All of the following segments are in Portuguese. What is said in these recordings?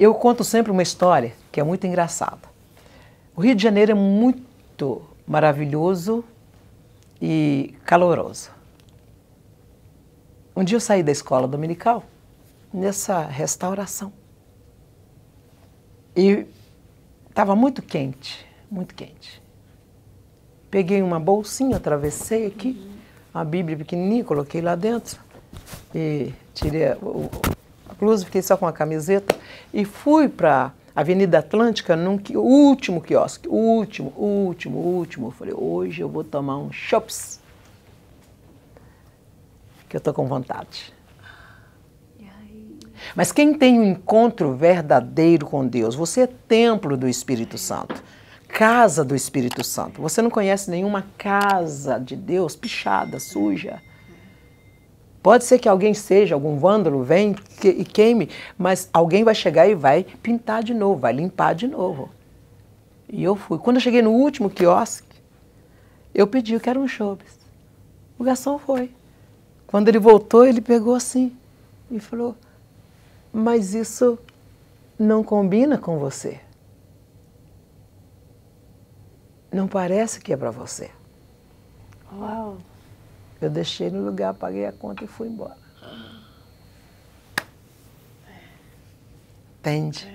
Eu conto sempre uma história que é muito engraçada. O Rio de Janeiro é muito maravilhoso e caloroso. Um dia eu saí da escola dominical nessa restauração. E estava muito quente, muito quente. Peguei uma bolsinha, atravessei aqui, a Bíblia pequenininha, coloquei lá dentro e tirei a, a blusa, fiquei só com a camiseta e fui para a Avenida Atlântica num qui último quiosque, último, último, último. Eu falei, hoje eu vou tomar um chops, que eu tô com vontade. Mas quem tem um encontro verdadeiro com Deus, você é templo do Espírito é. Santo, casa do Espírito Santo. Você não conhece nenhuma casa de Deus pichada, suja. Pode ser que alguém seja, algum vândalo, venha que, e queime, mas alguém vai chegar e vai pintar de novo, vai limpar de novo. E eu fui. Quando eu cheguei no último quiosque, eu pedi, que era um chopes. O garçom foi. Quando ele voltou, ele pegou assim e falou: Mas isso não combina com você. Não parece que é para você. Uau! Eu deixei no lugar, paguei a conta e fui embora. Entende?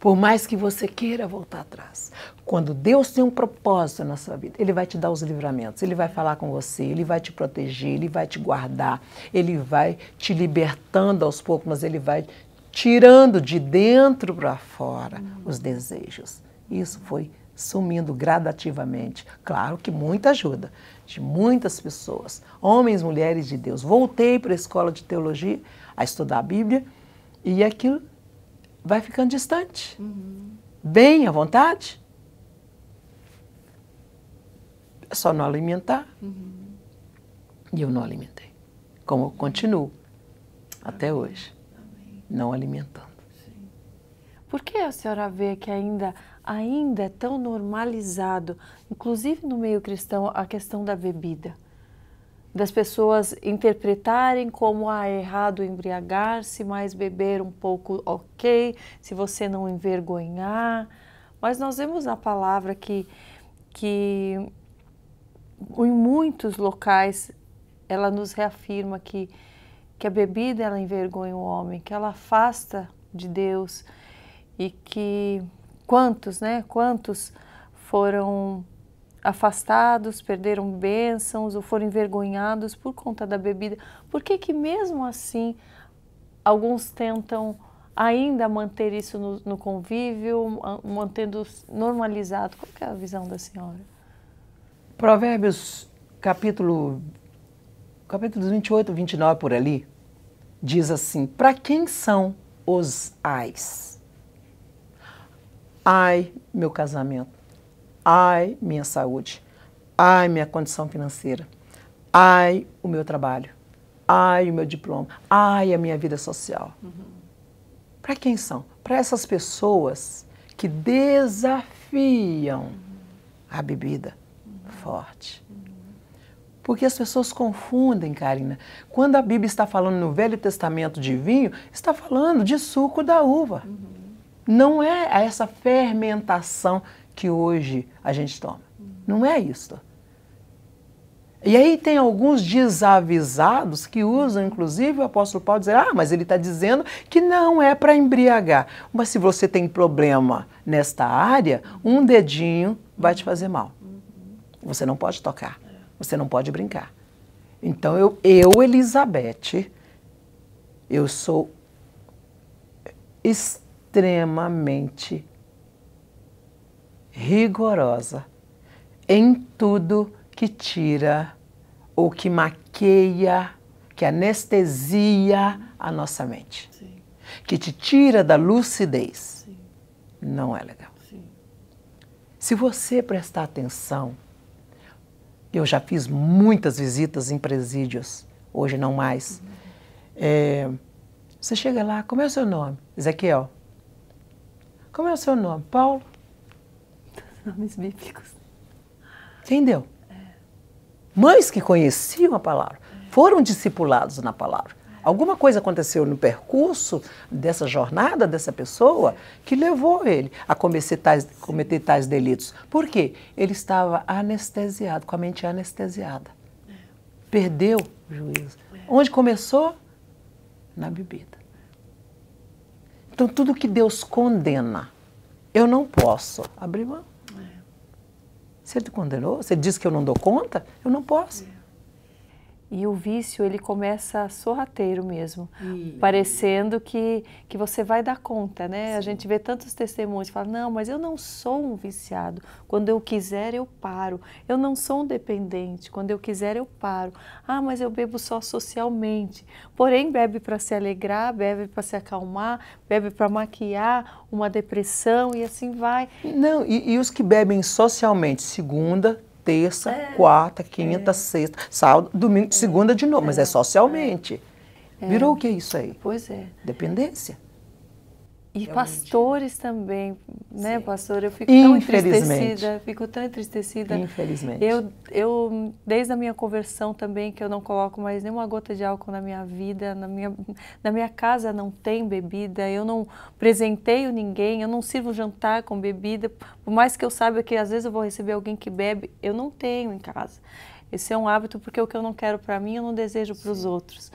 Por mais que você queira voltar atrás, quando Deus tem um propósito na sua vida, Ele vai te dar os livramentos, Ele vai falar com você, Ele vai te proteger, Ele vai te guardar, Ele vai te libertando aos poucos, mas Ele vai tirando de dentro para fora os desejos. Isso foi sumindo gradativamente. Claro que muita ajuda de muitas pessoas, homens, mulheres de Deus. Voltei para a escola de teologia a estudar a Bíblia e aquilo vai ficando distante. Uhum. Bem à vontade. É só não alimentar. Uhum. E eu não alimentei. Como eu continuo até hoje, Amém. não alimentando. Sim. Por que a senhora vê que ainda ainda é tão normalizado, inclusive no meio cristão, a questão da bebida. Das pessoas interpretarem como ah, é errado embriagar-se, mas beber um pouco, ok, se você não envergonhar. Mas nós vemos na palavra que, que em muitos locais ela nos reafirma que, que a bebida ela envergonha o homem, que ela afasta de Deus e que quantos, né? Quantos foram afastados, perderam bênçãos ou foram envergonhados por conta da bebida. Por que que mesmo assim alguns tentam ainda manter isso no, no convívio, mantendo normalizado? Qual é a visão da senhora? Provérbios capítulo capítulos 28, 29 por ali diz assim: "Para quem são os ais?" Ai, meu casamento. Ai, minha saúde. Ai, minha condição financeira. Ai, o meu trabalho. Ai, o meu diploma. Ai, a minha vida social. Uhum. Para quem são? Para essas pessoas que desafiam uhum. a bebida uhum. forte. Porque as pessoas confundem, Karina. Quando a Bíblia está falando no Velho Testamento de vinho, está falando de suco da uva. Uhum. Não é essa fermentação que hoje a gente toma. Não é isso. E aí tem alguns desavisados que usam, inclusive, o apóstolo Paulo dizer, ah, mas ele está dizendo que não é para embriagar. Mas se você tem problema nesta área, um dedinho vai te fazer mal. Você não pode tocar, você não pode brincar. Então eu, eu Elizabeth, eu sou extremamente rigorosa em tudo que tira ou que maqueia, que anestesia a nossa mente, Sim. que te tira da lucidez. Sim. Não é legal. Sim. Se você prestar atenção, eu já fiz muitas visitas em presídios, hoje não mais. Uhum. É, você chega lá, como é o seu nome? Ezequiel. Como é o seu nome? Paulo? Nomes bíblicos. Entendeu? Mães que conheciam a palavra foram discipulados na palavra. Alguma coisa aconteceu no percurso dessa jornada dessa pessoa que levou ele a cometer tais, cometer tais delitos. Por quê? Ele estava anestesiado, com a mente anestesiada. Perdeu o juízo. Onde começou? Na bebida. Então, tudo que Deus condena, eu não posso abrir mão. É. Você te condenou, Você diz disse que eu não dou conta, eu não posso. É. E o vício, ele começa sorrateiro mesmo, parecendo que, que você vai dar conta, né? Sim. A gente vê tantos testemunhos, fala, não, mas eu não sou um viciado. Quando eu quiser, eu paro. Eu não sou um dependente. Quando eu quiser, eu paro. Ah, mas eu bebo só socialmente. Porém, bebe para se alegrar, bebe para se acalmar, bebe para maquiar uma depressão e assim vai. Não, e, e os que bebem socialmente, segunda, terça, é. quarta, é. quinta, é. sexta, sábado, domingo, segunda de novo, mas é, é socialmente. É. Virou o que é isso aí? Pois é. Dependência. E é pastores mentira. também, né, Sim. pastor? Eu fico tão entristecida, fico tão entristecida. Infelizmente. Eu, eu, desde a minha conversão também, que eu não coloco mais nenhuma gota de álcool na minha vida, na minha, na minha casa não tem bebida, eu não presenteio ninguém, eu não sirvo jantar com bebida, por mais que eu saiba que às vezes eu vou receber alguém que bebe, eu não tenho em casa. Esse é um hábito porque o que eu não quero para mim, eu não desejo para os outros.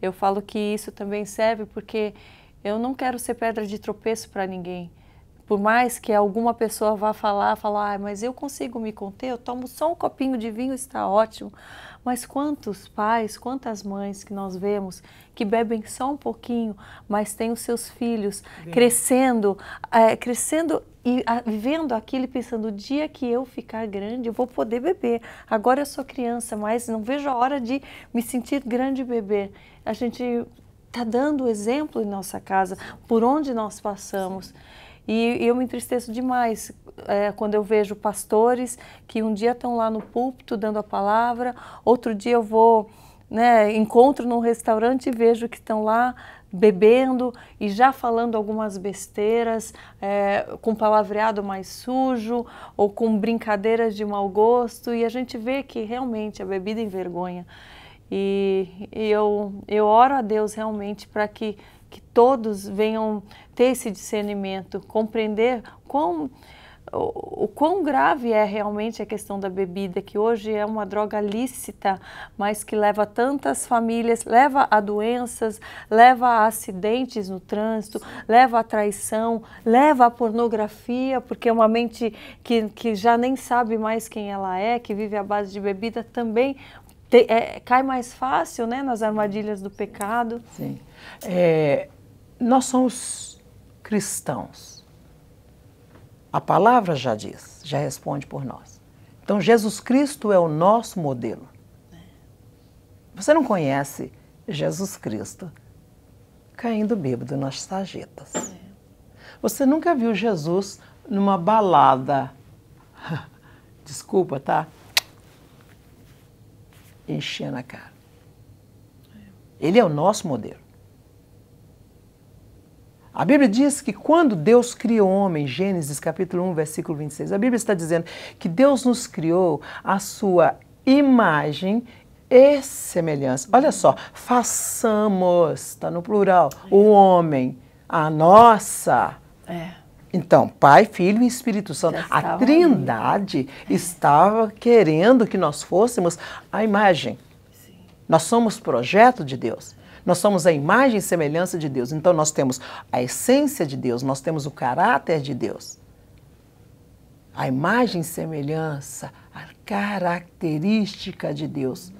Eu falo que isso também serve porque eu não quero ser pedra de tropeço para ninguém. Por mais que alguma pessoa vá falar, falar, ah, mas eu consigo me conter, eu tomo só um copinho de vinho, está ótimo. Mas quantos pais, quantas mães que nós vemos que bebem só um pouquinho, mas têm os seus filhos Bem. crescendo, é, crescendo e a, vendo aquilo e pensando, o dia que eu ficar grande, eu vou poder beber. Agora eu sou criança, mas não vejo a hora de me sentir grande e beber. A gente está dando exemplo em nossa casa, por onde nós passamos. E, e eu me entristeço demais é, quando eu vejo pastores que um dia estão lá no púlpito dando a palavra, outro dia eu vou, né, encontro num restaurante e vejo que estão lá bebendo e já falando algumas besteiras, é, com palavreado mais sujo ou com brincadeiras de mau gosto, e a gente vê que realmente a bebida envergonha. E, e eu, eu oro a Deus realmente para que, que todos venham ter esse discernimento, compreender quão, o, o quão grave é realmente a questão da bebida, que hoje é uma droga lícita, mas que leva tantas famílias, leva a doenças, leva a acidentes no trânsito, leva a traição, leva a pornografia, porque é uma mente que, que já nem sabe mais quem ela é, que vive à base de bebida, também te, é, cai mais fácil né, nas armadilhas do pecado. Sim. É, nós somos cristãos. A palavra já diz, já responde por nós. Então, Jesus Cristo é o nosso modelo. Você não conhece Jesus Cristo caindo bêbado nas sarjetas. Você nunca viu Jesus numa balada. Desculpa, tá? enchendo a cara. Ele é o nosso modelo. A Bíblia diz que quando Deus criou o homem, Gênesis capítulo 1, versículo 26, a Bíblia está dizendo que Deus nos criou a sua imagem e semelhança. Olha só, façamos, está no plural, o homem, a nossa. É então, Pai, Filho e Espírito Santo. A Trindade ali. estava querendo que nós fôssemos a imagem. Sim. Nós somos projeto de Deus. Nós somos a imagem e semelhança de Deus. Então, nós temos a essência de Deus, nós temos o caráter de Deus. A imagem e semelhança, a característica de Deus.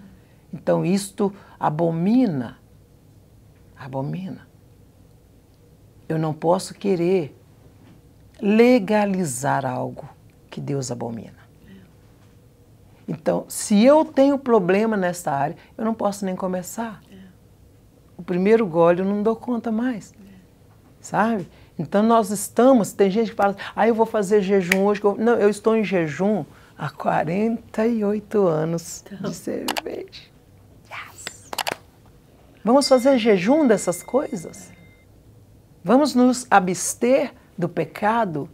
Então, isto abomina. Abomina. Eu não posso querer legalizar algo que Deus abomina. Então, se eu tenho problema nessa área, eu não posso nem começar. O primeiro gole eu não dou conta mais. Sabe? Então nós estamos, tem gente que fala, ah, eu vou fazer jejum hoje. Não, eu estou em jejum há 48 anos então. de cerveja. Yes. Vamos fazer jejum dessas coisas? Vamos nos abster do pecado,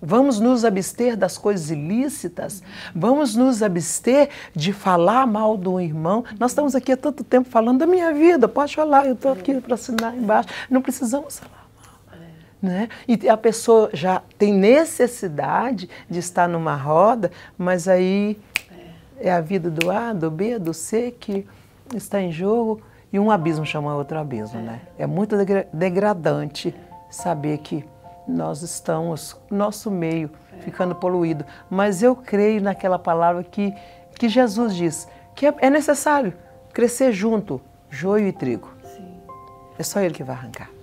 vamos nos abster das coisas ilícitas, vamos nos abster de falar mal do irmão. Nós estamos aqui há tanto tempo falando da minha vida, pode falar, eu estou aqui para assinar embaixo. Não precisamos falar. Né? E a pessoa já tem necessidade de estar numa roda, mas aí é a vida do A, do B, do C que está em jogo e um abismo chama outro abismo, né? É muito degradante saber que nós estamos, nosso meio, ficando poluído. Mas eu creio naquela palavra que, que Jesus diz, que é, é necessário crescer junto, joio e trigo. Sim. É só ele que vai arrancar.